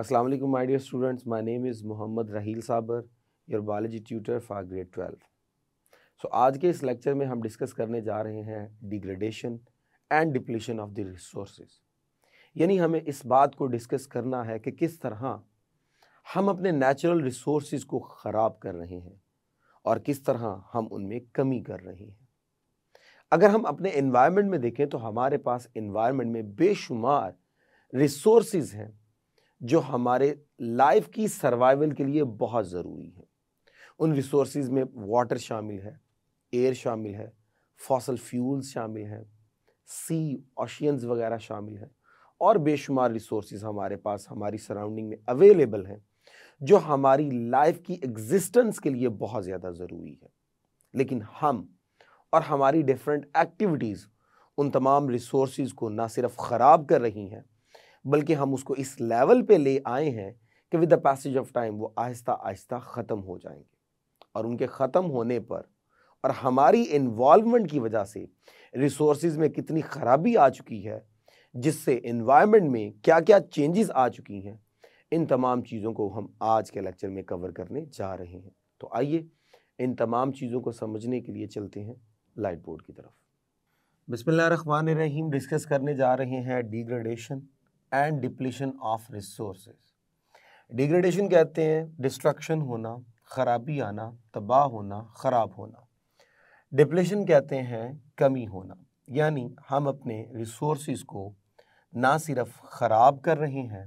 अस्सलाम वालेकुम my dear students my name is Mohammad Raheel Saber your biology tutor for grade twelve so आज के इस लेक्चर में हम डिस्कस करने जा रहे हैं degradation and depletion of the resource यानी हमें इस बात को डिस्कस करना है कि किस तरह हम अपने नेचुरल रिसोर्स को ख़राब कर रहे हैं और किस तरह हम उनमें कमी कर रहे हैं अगर हम अपने इन्वायरमेंट में देखें तो हमारे पास इन्वायरमेंट में बेशुमार रिसोर्स हैं जो हमारे लाइफ की सर्वाइवल के लिए बहुत ज़रूरी हैं उन रिसोर्स में वाटर शामिल है एयर शामिल है फॉसल फ्यूल्स शामिल हैं सी ऑशियंस वगैरह शामिल हैं और बेशुमार रिसोर्स हमारे पास हमारी सराउंडिंग में अवेलेबल हैं जो हमारी लाइफ की एग्जिस्टेंस के लिए बहुत ज़्यादा ज़रूरी है लेकिन हम और हमारी डिफरेंट एक्टिविटीज़ उन तमाम रिसोर्स को ना सिर्फ ख़राब कर रही हैं बल्कि हम उसको इस लेवल पे ले आए हैं कि with the passage of time वो आहिस्ता आहिस्ता ख़त्म हो जाएंगे और उनके ख़त्म होने पर और हमारी इन्वॉलमेंट की वजह से रिसोर्स में कितनी ख़राबी आ चुकी है जिससे इन्वायरमेंट में क्या क्या चेंजेस आ चुकी हैं इन तमाम चीज़ों को हम आज के लेक्चर में कवर करने जा रहे हैं तो आइए इन तमाम चीज़ों को समझने के लिए चलते हैं लाइट बोर्ड की तरफ रहीम डिस्कस करने जा रहे हैं degradation and depletion of resources degradation कहते हैं डिस्ट्रक्शन होना खराबी आना तबाह होना ख़राब होना डिप्लेशन कहते हैं कमी होना यानी हम अपने रिसोर्स को ना सिर्फ ख़राब कर रहे हैं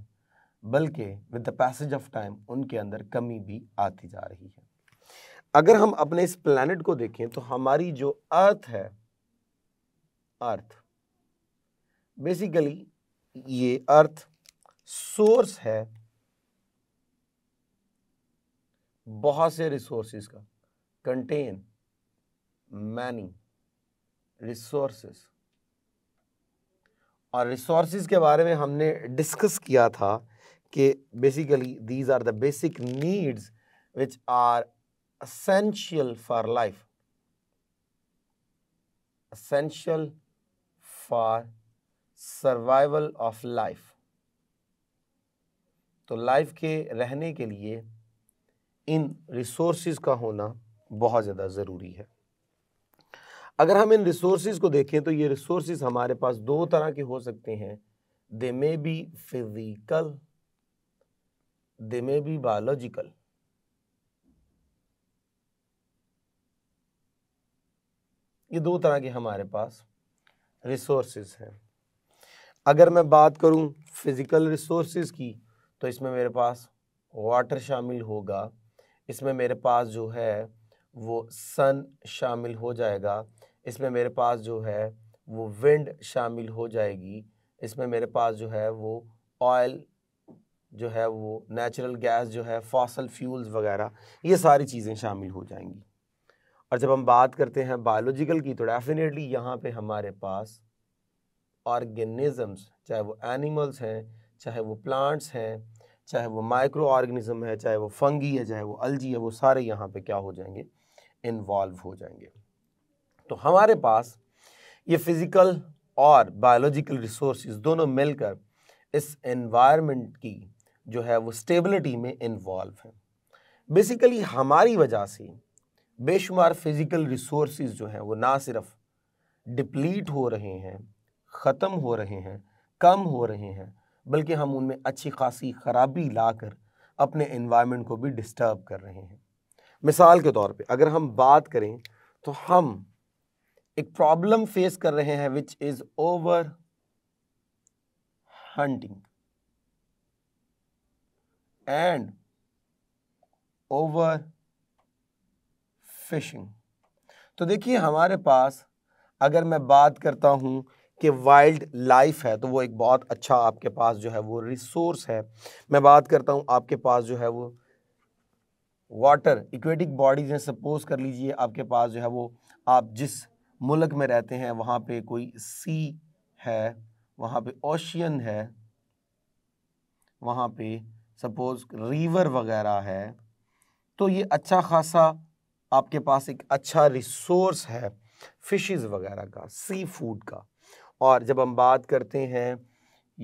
बल्कि with the passage of time उनके अंदर कमी भी आती जा रही है अगर हम अपने इस प्लानट को देखें तो हमारी जो अर्थ है अर्थ बेसिकली ये अर्थ सोर्स है बहुत से रिसोर्सिस का कंटेन मैनी रिसोर्सिस और रिसोर्सिस के बारे में हमने डिस्कस किया था कि basically these are the basic needs which are essential for life essential for survival of life तो लाइफ के रहने के लिए इन रिसोर्स का होना बहुत ज़्यादा ज़रूरी है अगर हम इन रिसोर्स को देखें तो ये रिसोर्स हमारे पास दो तरह के हो सकते हैं they may be physical they may be biological ये दो तरह के हमारे पास रिसोर्सेज हैं अगर मैं बात करूं फिज़िकल रिसोर्सेज की तो इसमें मेरे पास वाटर शामिल होगा इसमें मेरे पास जो है वो सन शामिल हो जाएगा इसमें मेरे पास जो है वो विंड शामिल हो जाएगी इसमें मेरे पास जो है वो ऑयल जो है वो नेचुरल गैस जो है फॉसल फ्यूल्स वगैरह ये सारी चीज़ें शामिल हो जाएंगी और जब हम बात करते हैं बायोलॉजिकल की तो डेफिनेटली यहाँ पे हमारे पास ऑर्गेनिज़म्स चाहे वो एनिमल्स हैं चाहे वो प्लांट्स हैं चाहे वो माइक्रो ऑर्गेनिज़म है चाहे वो फंगी है चाहे वो अलजी है वो सारे यहाँ पे क्या हो जाएंगे इन्वॉल्व हो जाएंगे तो हमारे पास ये फिज़िकल और बायोलॉजिकल रिसोर्स दोनों मिलकर इस एनवायरनमेंट की जो है वो स्टेबिलिटी में इन्वॉल्व है बेसिकली हमारी वजह से बेशुमार फिज़िकल रिसोर्स जो हैं वो ना सिर्फ डिप्लीट हो रहे हैं ख़त्म हो रहे हैं कम हो रहे हैं बल्कि हम उनमें अच्छी खासी खराबी लाकर अपने इन्वायरमेंट को भी डिस्टर्ब कर रहे हैं मिसाल के तौर पे अगर हम बात करें तो हम एक प्रॉब्लम फेस कर रहे हैं which is over hunting and over fishing तो देखिए हमारे पास अगर मैं बात करता हूँ कि वाइल्ड लाइफ है तो वो एक बहुत अच्छा आपके पास जो है वो रिसोर्स है मैं बात करता हूँ आपके पास जो है वो वाटर इक्वेटिक बॉडीज हैं सपोज कर लीजिए आपके पास जो है वो आप जिस मुल्क में रहते हैं वहाँ पे कोई सी है वहाँ पे ओशियन है वहाँ पे सपोज रिवर वगैरह है तो ये अच्छा खासा आपके पास एक अच्छा रिसोर्स है फिशेस वगैरह का सी फूड का और जब हम बात करते हैं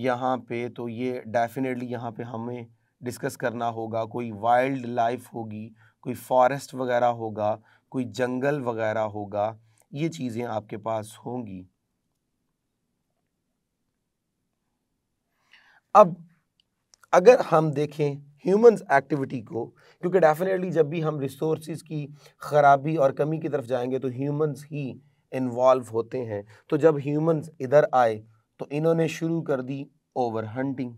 यहाँ पे तो ये डेफिनेटली यहाँ पे हमें डिस्कस करना होगा कोई वाइल्ड लाइफ होगी कोई फॉरेस्ट वगैरह होगा कोई जंगल वगैरह होगा ये चीज़ें आपके पास होंगी अब अगर हम देखें ह्यूमंस एक्टिविटी को क्योंकि डेफिनेटली जब भी हम रिसोर्स की ख़राबी और कमी की तरफ जाएंगे तो ह्यूमंस ही इन्वॉल्व होते हैं तो जब ह्यूमंस इधर आए तो इन्होंने शुरू कर दी ओवर हंटिंग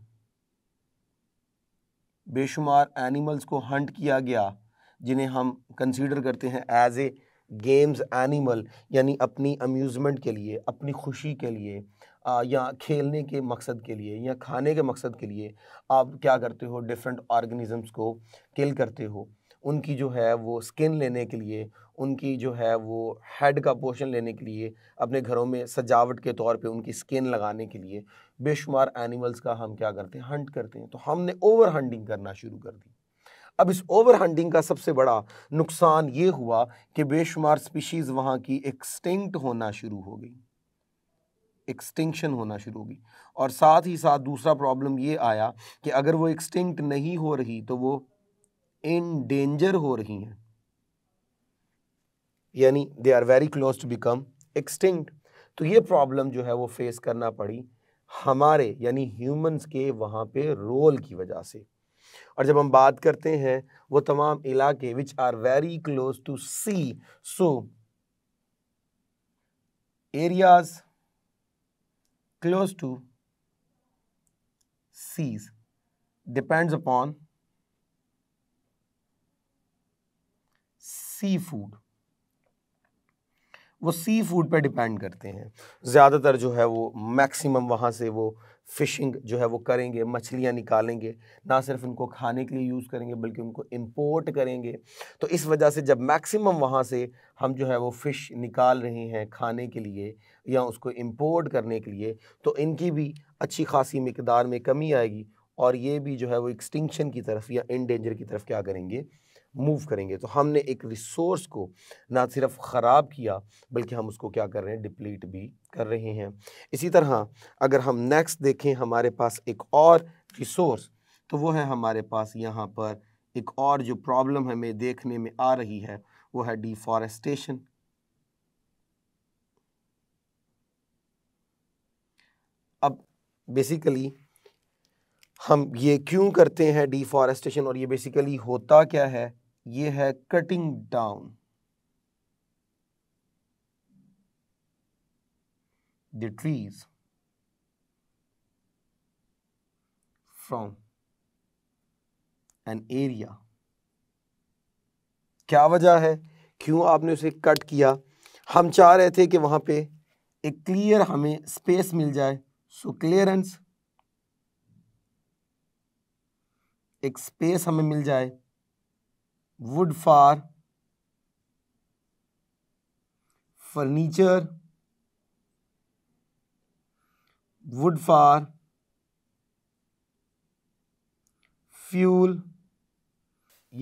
बेशुमार एनिमल्स को हंट किया गया जिन्हें हम कंसीडर करते हैं एज ए गेम्स एनिमल यानी अपनी अम्यूज़मेंट के लिए अपनी खुशी के लिए आ, या खेलने के मकसद के लिए या खाने के मकसद के लिए आप क्या करते हो डिफरेंट ऑर्गेनिज़म्स को किल करते हो उनकी जो है वो स्किन लेने के लिए उनकी जो है वो हेड का पोर्शन लेने के लिए अपने घरों में सजावट के तौर पे उनकी स्किन लगाने के लिए बेशुमार एनिमल्स का हम क्या करते हैं हंट करते हैं तो हमने ओवर हंटिंग करना शुरू कर दी अब इस ओवर हंटिंग का सबसे बड़ा नुकसान ये हुआ कि बेशुमार स्पीशीज़ वहाँ की एक्सटिंक्ट होना शुरू हो गई एक्सटिंक्शन होना शुरू हो गई और साथ ही साथ दूसरा प्रॉब्लम ये आया कि अगर वो एक्सटिंक्ट नहीं हो रही तो वो इन डेंजर हो रही हैं यानी they are very close to become extinct तो ये प्रॉब्लम जो है वो फेस करना पड़ी हमारे यानी ह्यूमंस के वहाँ पे रोल की वजह से और जब हम बात करते हैं वो तमाम इलाके which are very close to sea so areas close to seas depends upon seafood वो सी फूड पर डिपेंड करते हैं ज़्यादातर जो है वो मैक्सिमम वहाँ से वो फ़िशिंग जो है वो करेंगे मछलियाँ निकालेंगे ना सिर्फ उनको खाने के लिए यूज़ करेंगे बल्कि उनको इम्पोर्ट करेंगे तो इस वजह से जब मैक्सिमम वहाँ से हम जो है वो फ़िश निकाल रहे हैं खाने के लिए या उसको इम्पोर्ट करने के लिए तो इनकी भी अच्छी खासी मकदार में कमी आएगी और ये भी जो है वो एक्सटिंक्शन की तरफ या डेंजर की तरफ क्या करेंगे मूव करेंगे तो हमने एक रिसोर्स को ना सिर्फ ख़राब किया बल्कि हम उसको क्या कर रहे हैं डिप्लीट भी कर रहे हैं इसी तरह अगर हम नेक्स्ट देखें हमारे पास एक और रिसोर्स तो वो है हमारे पास यहाँ पर एक और जो प्रॉब्लम हमें देखने में आ रही है वो है डिफॉरेस्टेशन अब बेसिकली हम ये क्यों करते हैं डिफॉरेस्टेशन और ये बेसिकली होता क्या है ये है cutting down the trees from an area क्या वजह है क्यों आपने उसे कट किया हम चाह रहे थे कि वहां पे एक क्लियर हमें स्पेस मिल जाए सो क्लियरेंस एक स्पेस हमें मिल जाए wood for furniture wood for fuel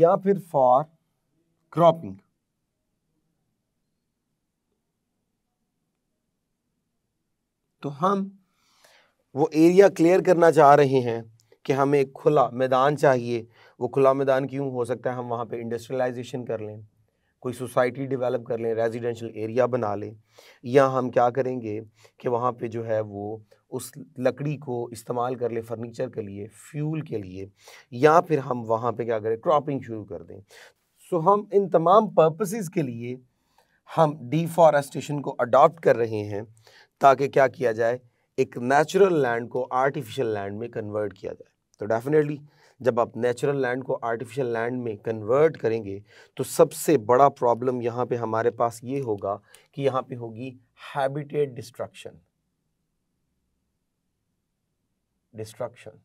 या फिर फॉर क्रॉपिंग तो हम वो एरिया क्लियर करना चाह रहे हैं कि हमें खुला मैदान चाहिए वो खुला मैदान क्यों हो सकता है हम वहाँ पे इंडस्ट्रियलाइजेशन कर लें कोई सोसाइटी डेवलप कर लें रेजिडेंशियल एरिया बना लें या हम क्या करेंगे कि वहाँ पे जो है वो उस लकड़ी को इस्तेमाल कर ले फर्नीचर के लिए फ्यूल के लिए या फिर हम वहाँ पे क्या करें क्रॉपिंग शुरू कर दें सो so, हम इन तमाम पर्पसेस के लिए हम डिफॉरेस्टेशन को अडॉप्ट कर रहे हैं ताकि क्या किया जाए एक नेचुरल लैंड को आर्टिफिशियल लैंड में कन्वर्ट किया जाए तो डेफिनेटली जब आप नेचुरल लैंड को आर्टिफिशियल लैंड में कन्वर्ट करेंगे तो सबसे बड़ा प्रॉब्लम यहाँ पे हमारे पास ये होगा कि यहाँ पे होगी हैबिटेट डिस्ट्रक्शन डिस्ट्रक्शन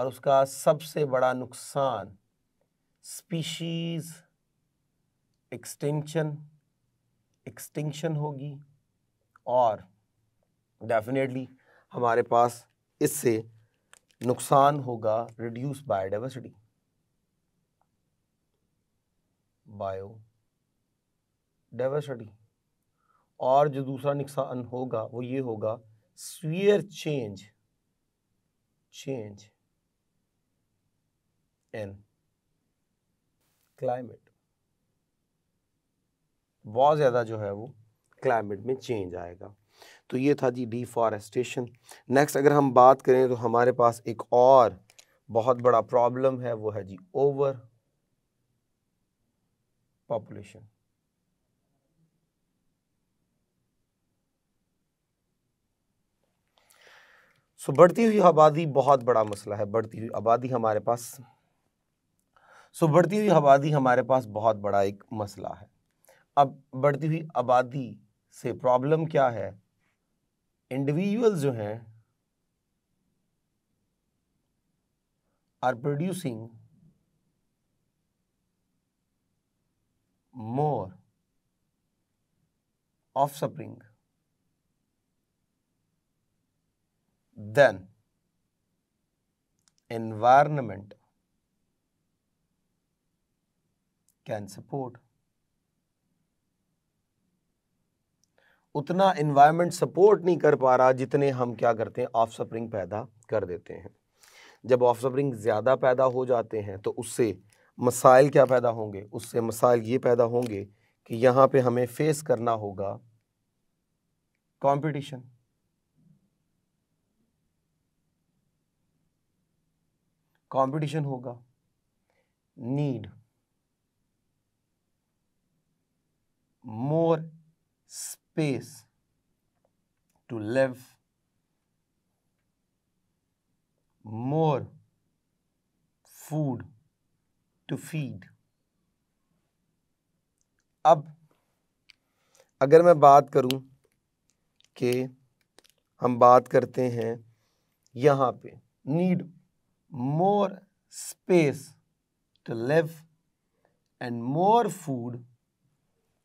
और उसका सबसे बड़ा नुकसान स्पीशीज़ एक्सटेंशन एक्सटेंशन होगी और डेफिनेटली हमारे पास इससे नुकसान होगा रिड्यूस बायोडाइवर्सिटी बायो डाइवर्सिटी और जो दूसरा नुकसान होगा वो ये होगा severe change change in climate बहुत ज़्यादा जो है वो क्लाइमेट में चेंज आएगा तो ये था जी डिफॉरेस्टेशन नेक्स्ट अगर हम बात करें तो हमारे पास एक और बहुत बड़ा प्रॉब्लम है वो है जी ओवर पॉपुलेशन सो बढ़ती हुई आबादी बहुत बड़ा मसला है बढ़ती हुई आबादी हमारे पास सो बढ़ती हुई आबादी हमारे पास बहुत बड़ा एक मसला है अब बढ़ती हुई आबादी से प्रॉब्लम क्या है इंडिविजुअल जो हैं are producing more offspring than environment can support उतना इन्वायरमेंट सपोर्ट नहीं कर पा रहा जितने हम क्या करते हैं ऑफ सपरिंग पैदा कर देते हैं जब ऑफ सफरिंग ज़्यादा पैदा हो जाते हैं तो उससे मसाइल क्या पैदा होंगे उससे मसाइल ये पैदा होंगे कि यहाँ पे हमें फेस करना होगा कंपटीशन कंपटीशन होगा need more space to live more food to feed अब अगर मैं बात करूं कि हम बात करते हैं यहां पे need more space to live and more food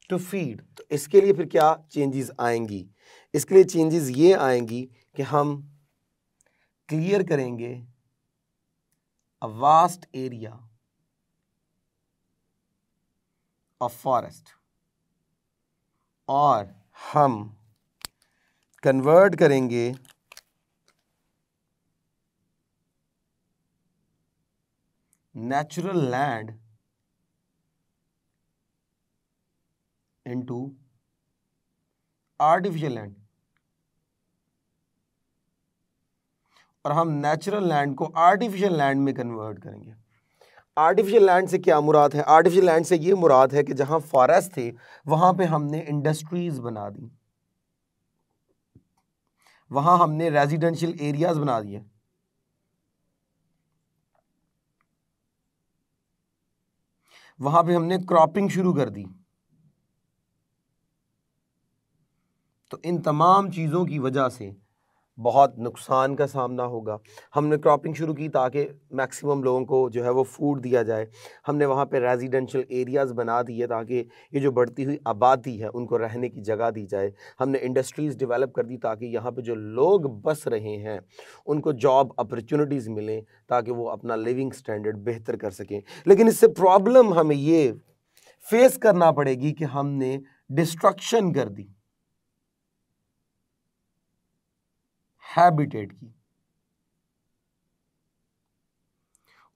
to feed तो इसके लिए फिर क्या चेंजेस आएंगी इसके लिए चेंजेस ये आएंगी कि हम क्लियर करेंगे a vast area of forest और हम कन्वर्ट करेंगे natural land into artificial land और हम नेचुरल लैंड को आर्टिफिशियल लैंड में कन्वर्ट करेंगे आर्टिफिशियल लैंड से क्या मुराद है आर्टिफिशियल लैंड से ये मुराद है कि जहां फॉरेस्ट थे वहां पे हमने इंडस्ट्रीज बना दी वहां हमने रेजिडेंशियल एरियाज बना दिए वहां पे हमने क्रॉपिंग शुरू कर दी तो इन तमाम चीज़ों की वजह से बहुत नुकसान का सामना होगा हमने क्रॉपिंग शुरू की ताकि मैक्सिमम लोगों को जो है वो फूड दिया जाए हमने वहाँ पे रेजिडेंशियल एरियाज़ बना दिए ताकि ये जो बढ़ती हुई आबादी है उनको रहने की जगह दी जाए हमने इंडस्ट्रीज़ डेवलप कर दी ताकि यहाँ पे जो लोग बस रहे हैं उनको जॉब अपॉर्चुनिटीज़ मिलें ताकि वो अपना लिविंग स्टैंडर्ड बेहतर कर सकें लेकिन इससे प्रॉब्लम हमें ये फेस करना पड़ेगी कि हमने डिस्ट्रक्शन कर दी हैबिटेट की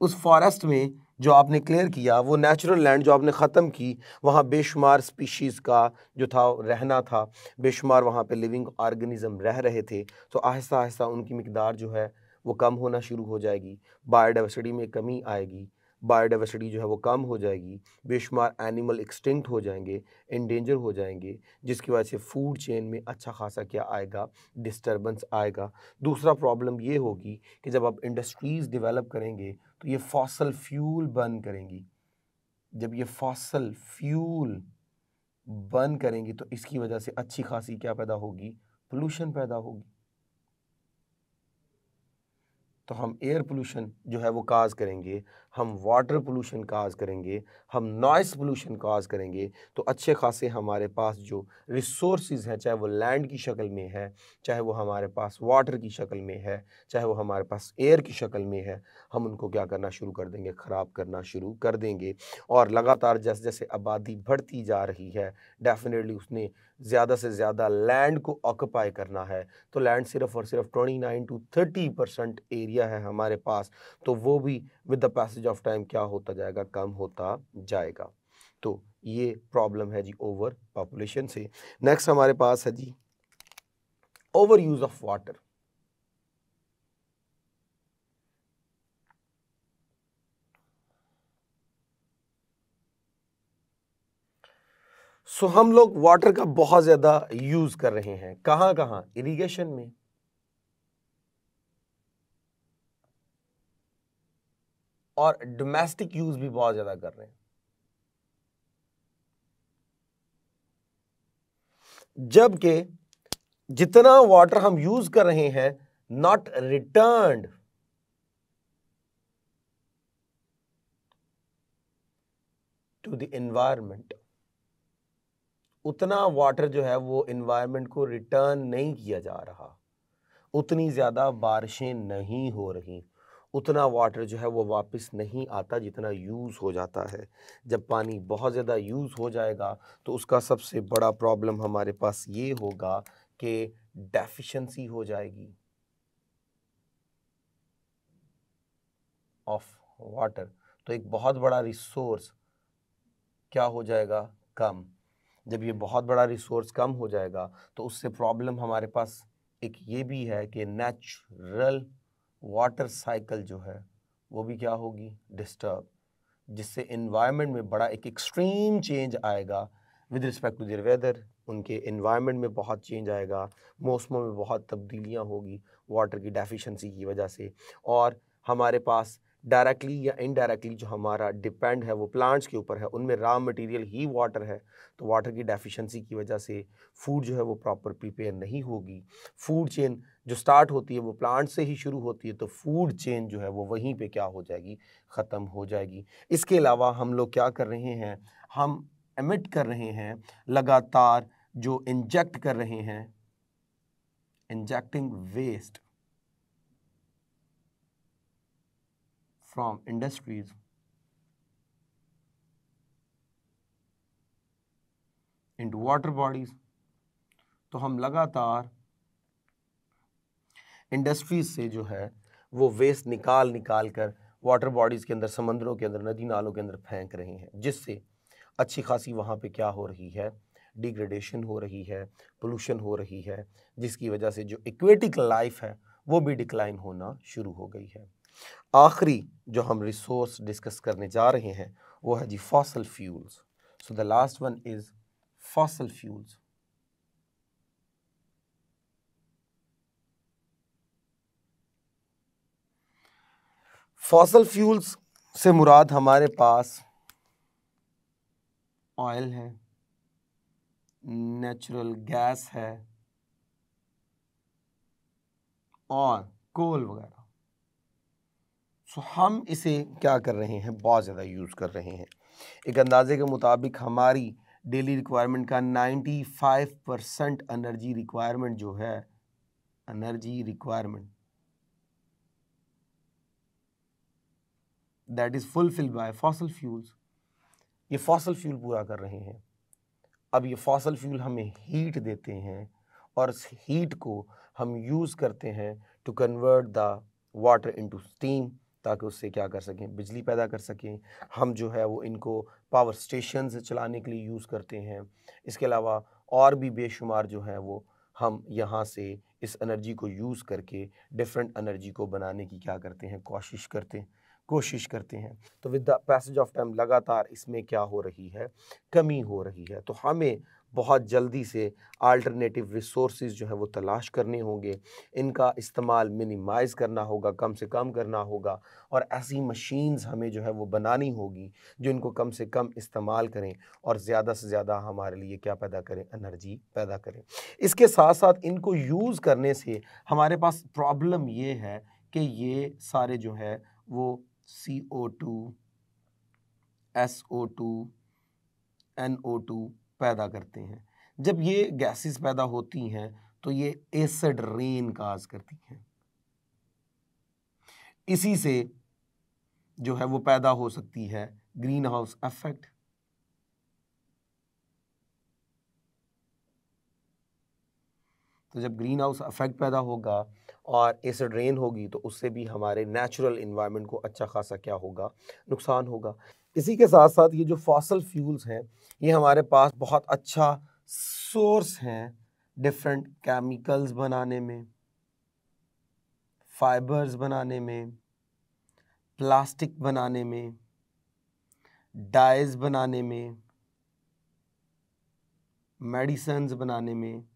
उस फॉरेस्ट में जो आपने क्लियर किया वो नेचुरल लैंड जो आपने ख़त्म की वहाँ बेशुमार स्पीशीज़ का जो था रहना था बेशुमार वहाँ पे लिविंग ऑर्गेनिज्म रह रहे थे तो आहिस्ता आहिस्ता उनकी मकदार जो है वो कम होना शुरू हो जाएगी बायोडाइवर्सिटी में कमी आएगी बायोडाइवर्सिटी जो है वो कम हो जाएगी बेशुमार एनिमल एक्सटिंक्ट हो जाएंगे इंडेंजर हो जाएंगे जिसकी वजह से फूड चेन में अच्छा खासा क्या आएगा डिस्टर्बेंस आएगा दूसरा प्रॉब्लम ये होगी कि जब आप इंडस्ट्रीज़ डेवलप करेंगे तो ये फॉसल फ्यूल बर्न करेंगी जब ये फॉसल फ्यूल बर्न करेंगी तो इसकी वजह से अच्छी खासी क्या पैदा होगी पोल्यूशन पैदा होगी तो हम एयर पोल्यूशन जो है वो काज करेंगे हम वाटर पोलूशन काज करेंगे हम नॉइस पोलूशन काज करेंगे तो अच्छे खासे हमारे पास जो रिसोर्स हैं चाहे वो लैंड की शक्ल में है चाहे वो हमारे पास वाटर की शक्ल में है चाहे वो हमारे पास एयर की शक्ल में है हम उनको क्या करना शुरू कर देंगे ख़राब करना शुरू कर देंगे और लगातार जैसे जैसे आबादी बढ़ती जा रही है डेफिनेटली उसने ज़्यादा से ज़्यादा लैंड को ऑक्यूपाई करना है तो लैंड सिर्फ और सिर्फ twenty nine to thirty percent area है हमारे पास तो वो भी with the passage of time क्या होता जाएगा कम होता जाएगा तो ये प्रॉब्लम है जी ओवर पॉपुलेशन से नेक्स्ट हमारे पास है जी over use of water so हम लोग वाटर का बहुत ज़्यादा यूज़ कर रहे हैं कहां कहां इरिगेशन में और डोमेस्टिक यूज भी बहुत ज्यादा कर रहे हैं जबकि जितना वाटर हम यूज कर रहे हैं not return to the environment उतना वाटर जो है वो एनवायरमेंट को रिटर्न नहीं किया जा रहा उतनी ज़्यादा बारिशें नहीं हो रही उतना वाटर जो है वो वापस नहीं आता जितना यूज़ हो जाता है जब पानी बहुत ज़्यादा यूज़ हो जाएगा तो उसका सबसे बड़ा प्रॉब्लम हमारे पास ये होगा कि डेफिशिएंसी हो जाएगी ऑफ वाटर तो एक बहुत बड़ा रिसोर्स क्या हो जाएगा कम जब ये बहुत बड़ा रिसोर्स कम हो जाएगा तो उससे प्रॉब्लम हमारे पास एक ये भी है कि नेचुरल वाटर साइकिल जो है वो भी क्या होगी डिस्टर्ब जिससे इन्वायरमेंट में बड़ा एक एक्सट्रीम चेंज आएगा with respect to their weather उनके इन्वायरमेंट में बहुत चेंज आएगा मौसमों में बहुत तब्दीलियाँ होगी वाटर की डेफिशिएंसी की वजह से और हमारे पास डायरेक्टली या इनडायरेक्टली जो हमारा डिपेंड है वो प्लांट्स के ऊपर है उनमें रॉ मटेरियल ही वाटर है तो वाटर की डेफिशिएंसी की वजह से फूड जो है वो प्रॉपर प्रिपेयर नहीं होगी फूड चेन जो स्टार्ट होती है वो प्लांट से ही शुरू होती है तो फूड चेन जो है वो वहीं पे क्या हो जाएगी ख़त्म हो जाएगी इसके अलावा हम लोग क्या कर रहे हैं हम एमिट कर रहे हैं लगातार जो इंजेक्ट कर रहे हैं injecting waste from industries into water bodies तो हम लगातार इंडस्ट्रीज से जो है वो वेस्ट निकाल निकाल कर वाटर बॉडीज़ के अंदर समंदरों के अंदर नदी नालों के अंदर फेंक रहे हैं जिससे अच्छी खासी वहाँ पे क्या हो रही है डिग्रेडेशन हो रही है पोल्यूशन हो रही है जिसकी वजह से जो इक्वेटिक लाइफ है वो भी डिक्लाइन होना शुरू हो गई है आखिरी जो हम रिसोर्स डिस्कस करने जा रहे हैं वो है जी fossil fuels so the last one is fossil fuels fossil fuels से मुराद हमारे पास ऑयल है नेचुरल गैस है और कोल वगैरह सो हम इसे क्या कर रहे हैं बहुत ज़्यादा यूज़ कर रहे हैं एक अंदाजे के मुताबिक हमारी डेली रिक्वायरमेंट का 95 परसेंट एनर्जी रिक्वायरमेंट जो है energy requirement that is fulfil by fossil fuels ये फॉसल फ्यूल पूरा कर रहे हैं अब ये फॉसल फ्यूल हमें हीट देते हैं और इस हीट को हम यूज़ करते हैं to convert the water into steam ताकि उससे क्या कर सकें बिजली पैदा कर सकें हम जो है वो इनको पावर स्टेशन चलाने के लिए यूज़ करते हैं इसके अलावा और भी बेशुमार जो है वो हम यहाँ से इस एनर्जी को यूज़ करके डिफरेंट एनर्जी को बनाने की क्या करते हैं कोशिश करते हैं कोशिश करते हैं तो with the passage of time लगातार इसमें क्या हो रही है कमी हो रही है तो हमें बहुत जल्दी से आल्टरनेटिव रिसोर्स जो है वो तलाश करने होंगे इनका इस्तेमाल मिनिमाइज़ करना होगा कम से कम करना होगा और ऐसी मशीन्स हमें जो है वो बनानी होगी जो इनको कम से कम इस्तेमाल करें और ज़्यादा से ज़्यादा हमारे लिए क्या पैदा करें एनर्जी पैदा करें इसके साथ साथ इनको यूज़ करने से हमारे पास प्रॉब्लम ये है कि ये सारे जो है वो C O two S O two N O two पैदा करते हैं जब ये गैसेस पैदा होती हैं तो ये एसिड रेन काज करती हैं इसी से जो है वो पैदा हो सकती है ग्रीन हाउस इफेक्ट तो जब ग्रीन हाउस अफेक्ट पैदा होगा और एसिड रेन होगी तो उससे भी हमारे नेचुरल इन्वायरमेंट को अच्छा खासा क्या होगा नुकसान होगा इसी के साथ साथ ये जो फॉसल फ्यूल्स हैं ये हमारे पास बहुत अच्छा सोर्स हैं डिफरेंट केमिकल्स बनाने में फाइबर्स बनाने में प्लास्टिक बनाने में डाइज बनाने में मेडिसन्स बनाने में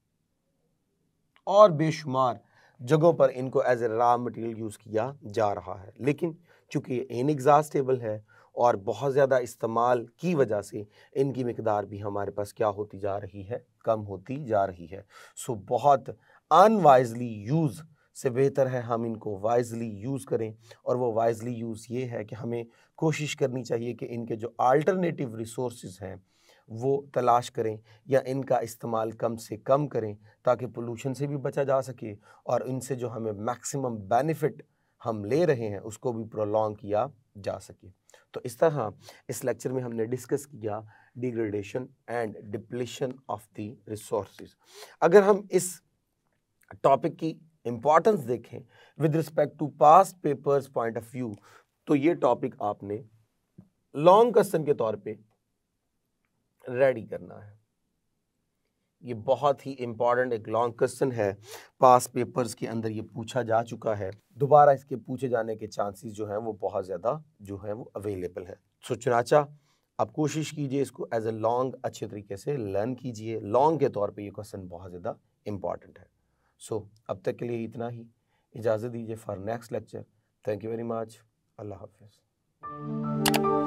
और बेशुमार जगहों पर इनको as a raw material use किया जा रहा है लेकिन चूँकि ये इनएग्जास्टेबल है और बहुत ज़्यादा इस्तेमाल की वजह से इनकी मकदार भी हमारे पास क्या होती जा रही है कम होती जा रही है सो बहुत अनवाइजली यूज़ से बेहतर है हम इनको वाइजली यूज़ करें और वो वाइजली यूज़ ये है कि हमें कोशिश करनी चाहिए कि इनके जो आल्टरनेटिव रिसोर्स हैं वो तलाश करें या इनका इस्तेमाल कम से कम करें ताकि पोलूशन से भी बचा जा सके और इनसे जो हमें मैक्सिमम बेनिफिट हम ले रहे हैं उसको भी प्रोलॉन्ग किया जा सके तो इस तरह इस लेक्चर में हमने डिस्कस किया degradation and depletion of the resource अगर हम इस टॉपिक की इम्पॉर्टेंस देखें with respect to past papers point of view तो ये टॉपिक आपने लॉन्ग क्वेश्चन के तौर पे रेडी करना है ये बहुत ही इम्पॉर्टेंट एक लॉन्ग क्वेश्चन है पास पेपर्स के अंदर ये पूछा जा चुका है दोबारा इसके पूछे जाने के चांसेस जो हैं वो बहुत ज़्यादा जो है वो अवेलेबल है सो चुनाचा आप कोशिश कीजिए इसको एज ए लॉन्ग अच्छे तरीके से लर्न कीजिए लॉन्ग के तौर पे ये क्वेश्चन बहुत ज़्यादा इम्पॉर्टेंट है सो so, अब तक के लिए इतना ही इजाज़त दीजिए for next lecture thank you very much अल्लाह हाफिज़